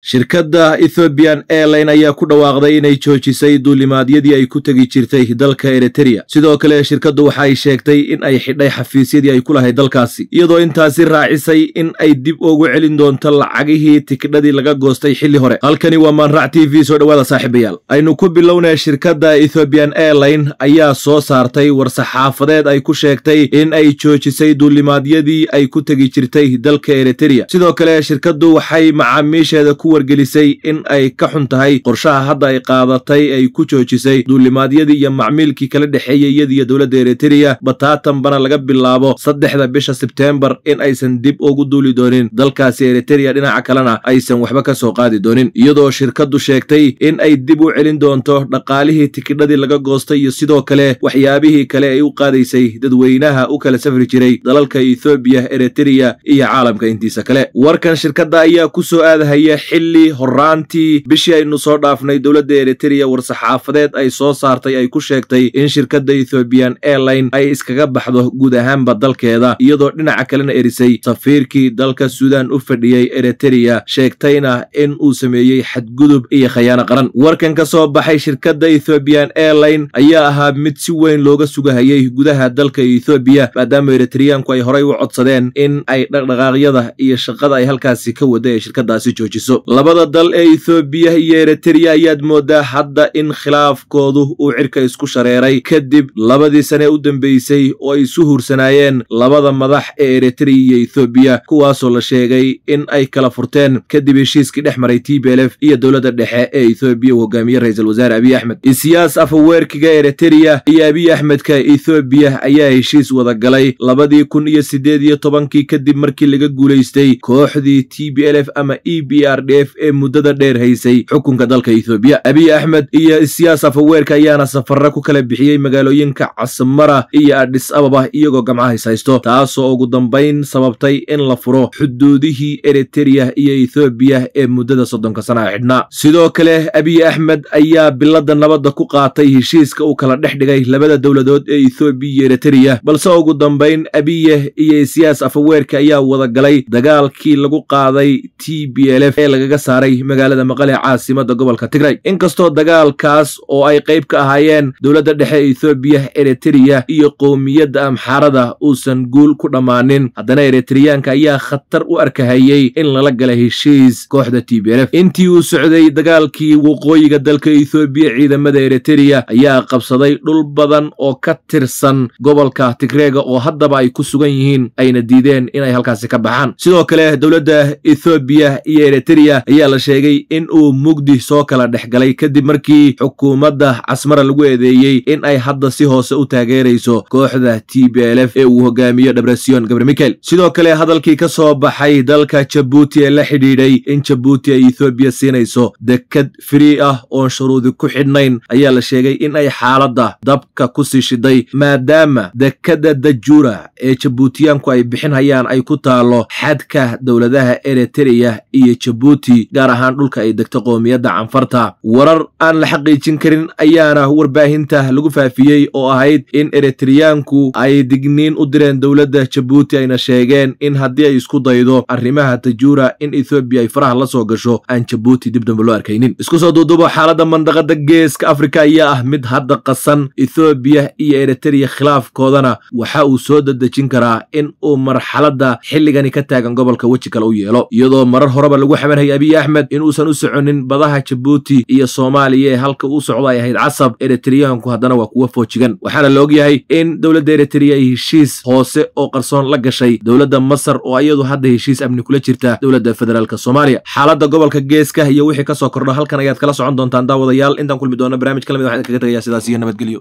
shirkadda ethoobiyan airline ayaa ku dhawaaqday inay joojisay duulimaadyadii ay ku tegi jirtay dalka eritereya sidoo kale shirkaddu waxa ay sheegtay in ay xidhay xafiisyadii ay ku lahayd dalkaasi iyadoo intaasi raacisay in ay dib ugu celin doonto lacagihii tikidhadii laga goostay xilli hore halkani waa maanrac t v soo dhowaada saaxiibayaal aynu ku bilownay shirkadda ethoobiyan airline ayaa soo saartay war-saxaafadeed ay ku sheegtay in ay joojisay duulimaadyadii ay ku tegi jirtay dalka eritereya sidoo kale shirkaddu waxay macaamiisheeda ku wargelisay in ay ka xun tahay qorshaha hadda ay qaadatay ay ku joojisay duulimaadyadii iyo macmiilkii kala dhexeeyey iyada dowladda eritreya bataatanbana laga bilaabo saddexda bisha sebteembar in aysan dib ugu duuli doonin dalkaasi eritereya dhinaca kalena aysan waxba ka soo qaadi doonin iyadoo shirkaddu sheegtay in ay dib u celin doonto dhaqaalihii tikidhadii laga goostay iyo sidoo kale waxyaabihii kale ay u qaadaysay dadweynaha u kala safri jiray dalalka ethoobiya eritereya iyo caalamka intiisa kale warkan shirkadda ayaa ku soo aadahaya xilli horraantii bishii aynu soo dhaafnay dowladda eritreya war-saxaafadeed ay soo saartay ay ku sheegtay in shirkadda ethoobiyan airline ay iskaga baxdo guud ahaanba dalkeeda iyadoo dhinaca kalena erisay safiirkii dalka suudaan u fadhiyey eritreya sheegtayna in uu sameeyey xadgudub iyo khayaano qaran warkan ka soo baxay shirkadda ethoobiyan airline ayaa ahaa mid si weyn looga sugahayey gudaha dalka ethoobiya maadaama eritreyaanku ay horay u codsadeen in ay dhaqdhaqaaqyada iyo shaqada ay halkaasi ka wada ee shirkaddaasi joojiso labada dal ee ethoobiya iyo eritriya ayaad mooddaa hadda in khilaafkoodu uu cirka isku shareeray kadib labadii sane u dambaysay oo ay isu hursanaayeen labada madax ee eritriya iyo ethoobiya kuwaasoo la sheegay in ay kala furteen kadib heshiiskii dhex maray t b l f iyo dowladda dhexe ee ethoobiya uu hogaamiye ra'iisul wasaare abiy axmed isiyaas afaweerkiga eritriya iyo abiy axmedka ethoobiya ayaa heshiis wada galay labadii kun iyo siddeed iyo tobankii kadib markii laga guulaystay kooxdii t b l f ama e b r d f ee muddada dheer haysay xukunka dalka ethoobiya abiy axmed iyo siyaasa afaweerka ayaana safarra ku kala bixiyey magaalooyinka casmara iyo adhis ababa iyagoo gamcahays haysto taasoo ugu dambayn sababtay in la furo xuduudihii eriteriya iyo ethoobiya ee muddada soddonka a xidhnaa sidoo kale abiy axmed ayaa biladda nabadda ku qaatay heshiiska uu kala dhex dhigay labada dowladood ee ethoobiya iyo eriteriya balse ugu dambayn abiye iyo siyaas afaweerka ayaa wadagalay dagaalkii lagu qaaday t b l f kaga saaray magaalada maqale caasimada gobolka tigray inkastoo dagaalkaas oo ay qayb ka ahaayeen dowladda dhexe ethoobiya eritreya iyo qowmiyadda amxaarada uusan guul ku dhammaanin haddana eritreyaanka ayaa khatar u arkahayey in lala gala heshiis kooxda t b f intii uu socday dagaalkii waqooyiga dalka ethoobiya ciidamada eritreya ayaa qabsaday dhul badan oo ka tirsan gobolka tigreega oo haddaba ay ku sugan yihiin ayna diideen inay halkaasi ka baxaan sidoo kale dowladda ethoobiya iyo eritreya ayaa la sheegay in uu mugdi soo kala dhexgalay kadib markii xukuumadda casmara lagu eedeeyey in ay hadda si hoose u taageerayso kooxda t b l f ee uu hogaamiyo dhebrasiyon gabri mikel sidoo kale hadalkii ka soo baxay dalka jabuuti ee la xidhiidhay in jabuuti ay ethoobiya siinayso dekad frii ah oon shuruudi ku xidhnayn ayaa la sheegay in ay xaaladda dabka ku sii shiday maadaama dekadda dajuura ee jabuutiyaanku ay bixinhayaan ay ku taalo xadka dowladaha eritriya iyo jabuuti runtii gaar ahaan dhulka ay degto qoomiyadda canfarta warar aan la xaqiijin karin ayaana warbaahinta lagu faafiyey oo ahayd in eritriyaanku ay digniin u direen dowladda jabuuti ayna sheegeen in haddii ay isku daydo arrimaha tajuura in ethoobiya ay faraha la soo gasho aan jabuuti dib dibdamba loo arkaynin isku soo duudubo xaaladda mandaqada geeska afrika ayaa ah mid hadda qasan ethoobiya iyo eritriya khilaafkoodana waxa uu soo dadejin karaa in uu marxaladda xilligani ka taagan gobolka weji kale u yeelo iyadoo marar horeba lagu xamanhaya abiy axmed inuusan u soconin badaha jabuuti iyo soomaaliya ee halka uu socdo ay ahayd casab eritreyahanku haddana waa kuwa foojigan waxaana la ogyahay in dowladda eritreya ay heshiis hoose oo qarsoon la gashay dowladda masar oo iyadu hadda heshiis amni kula jirta dowladda federaalka soomaaliya xaaladda gobolka geeska iyo wixii ka soo kordha halkan ayaad kala socon doontaan daawadayaal intaan kulmi doona barnaamij ka lamid ah, waxaan kaga tegayaa sidaas iyo nabadgelyo